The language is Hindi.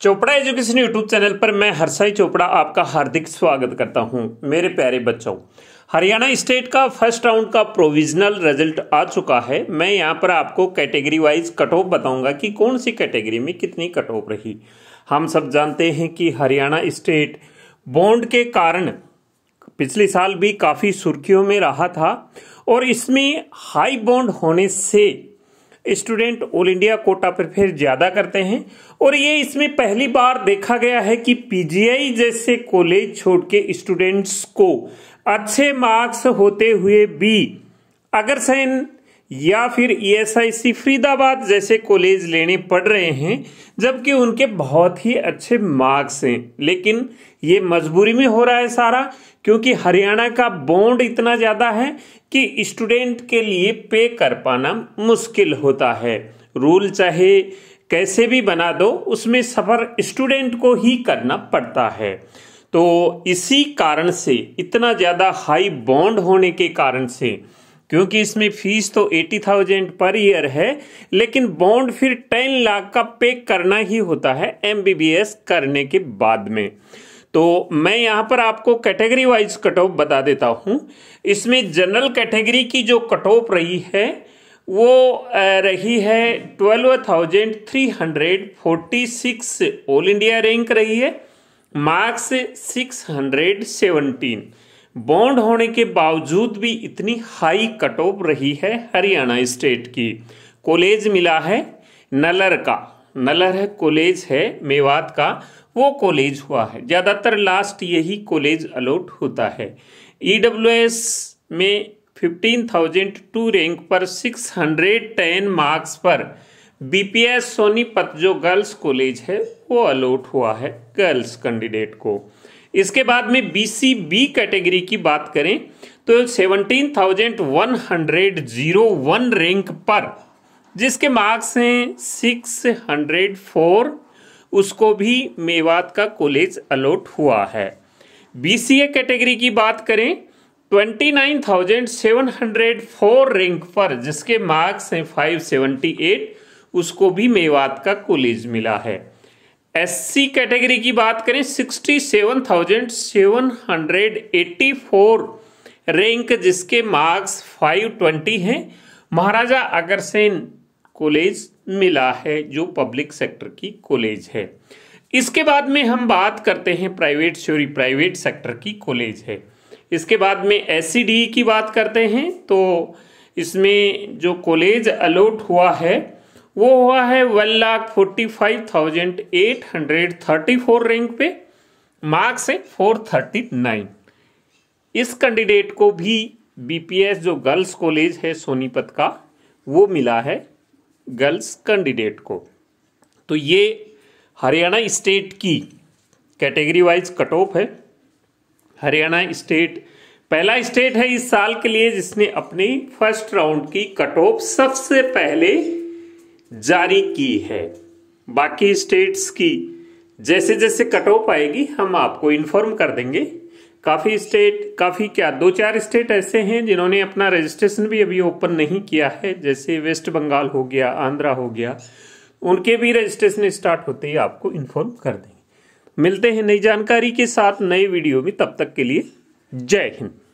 चोपड़ा एजुकेशन यूट्यूब चैनल पर मैं हरसाई चोपड़ा आपका हार्दिक स्वागत करता हूं मेरे प्यारे बच्चों हरियाणा स्टेट का फर्स्ट राउंड का प्रोविजनल रिजल्ट आ चुका है मैं यहां पर आपको कैटेगरी वाइज कट ऑफ बताऊंगा कि कौन सी कैटेगरी में कितनी कट ऑफ रही हम सब जानते हैं कि हरियाणा स्टेट बॉन्ड के कारण पिछले साल भी काफ़ी सुर्खियों में रहा था और इसमें हाई बॉन्ड होने से स्टूडेंट ऑल इंडिया कोटा पर ज़्यादा करते हैं और ये इसमें पहली बार देखा गया है कि पीजीआई जैसे कॉलेज छोड़ के स्टूडेंट्स को अच्छे मार्क्स होते हुए भी अगर सैन या फिर ईएसआईसी e फरीदाबाद जैसे कॉलेज लेने पड़ रहे हैं जबकि उनके बहुत ही अच्छे मार्क्स हैं लेकिन ये मजबूरी में हो रहा है सारा क्योंकि हरियाणा का बॉन्ड इतना ज़्यादा है कि स्टूडेंट के लिए पे कर पाना मुश्किल होता है रूल चाहे कैसे भी बना दो उसमें सफ़र स्टूडेंट को ही करना पड़ता है तो इसी कारण से इतना ज़्यादा हाई बॉन्ड होने के कारण से क्योंकि इसमें फीस तो एटी थाउजेंड पर ईयर है लेकिन बॉन्ड फिर टेन लाख का पे करना ही होता है एमबीबीएस करने के बाद में तो मैं यहाँ पर आपको कैटेगरी वाइज कट ऑफ बता देता हूँ इसमें जनरल कैटेगरी की जो कट ऑफ रही है वो रही है twelve thousand three hundred forty six all India rank रही है marks six hundred seventeen bond होने के बावजूद भी इतनी हाई कट ऑफ रही है हरियाणा स्टेट की कॉलेज मिला है नलर का नलर है कॉलेज है मेवात का वो कॉलेज हुआ है ज़्यादातर लास्ट यही कॉलेज अलॉट होता है ई e में फिफ्टीन थाउजेंड टू रैंक पर सिक्स हंड्रेड टेन मार्क्स पर बीपीएस सोनीपत जो गर्ल्स कॉलेज है वो अलॉट हुआ है गर्ल्स कैंडिडेट को इसके बाद में बी सी बी कैटेगरी की बात करें तो seventeen thousand one hundred zero one rank पर जिसके मार्क्स हैं सिक्स हंड्रेड फोर उसको भी मेवात का कॉलेज अलॉट हुआ है बीसीए कैटेगरी की बात करें 29,704 रैंक पर जिसके मार्क्स हैं 578 उसको भी मेवात का कॉलेज मिला है एससी कैटेगरी की बात करें sixty seven thousand seven hundred eighty four rank जिसके मार्क्स फाइव ट्वेंटी हैं महाराजा अग्रसेन कॉलेज मिला है जो पब्लिक सेक्टर की कॉलेज है इसके बाद में हम बात करते हैं प्राइवेट सॉरी प्राइवेट सेक्टर की कॉलेज है इसके बाद में एस e की बात करते हैं तो इसमें जो कॉलेज अलॉट हुआ है वो हुआ है one lakh forty five thousand eight hundred thirty four rank पे मार्क्स है फोर थर्टी नाइन इस कैंडिडेट को भी बीपीएस जो गर्ल्स कॉलेज है सोनीपत का वो मिला है गर्ल्स कैंडिडेट को तो ये हरियाणा स्टेट की कैटेगरी वाइज कट ऑफ है हरियाणा स्टेट पहला स्टेट है इस साल के लिए जिसने अपनी फर्स्ट राउंड की कट ऑफ सबसे पहले जारी की है बाकी स्टेट्स की जैसे जैसे कट ऑफ आएगी हम आपको इन्फॉर्म कर देंगे काफ़ी स्टेट काफ़ी क्या दो चार स्टेट ऐसे हैं जिन्होंने अपना रजिस्ट्रेशन भी अभी ओपन नहीं किया है जैसे वेस्ट बंगाल हो गया आंध्रा हो गया उनके भी रजिस्ट्रेशन स्टार्ट होते ही आपको इन्फॉर्म कर देंगे मिलते हैं नई जानकारी के साथ नए वीडियो में तब तक के लिए जय हिंद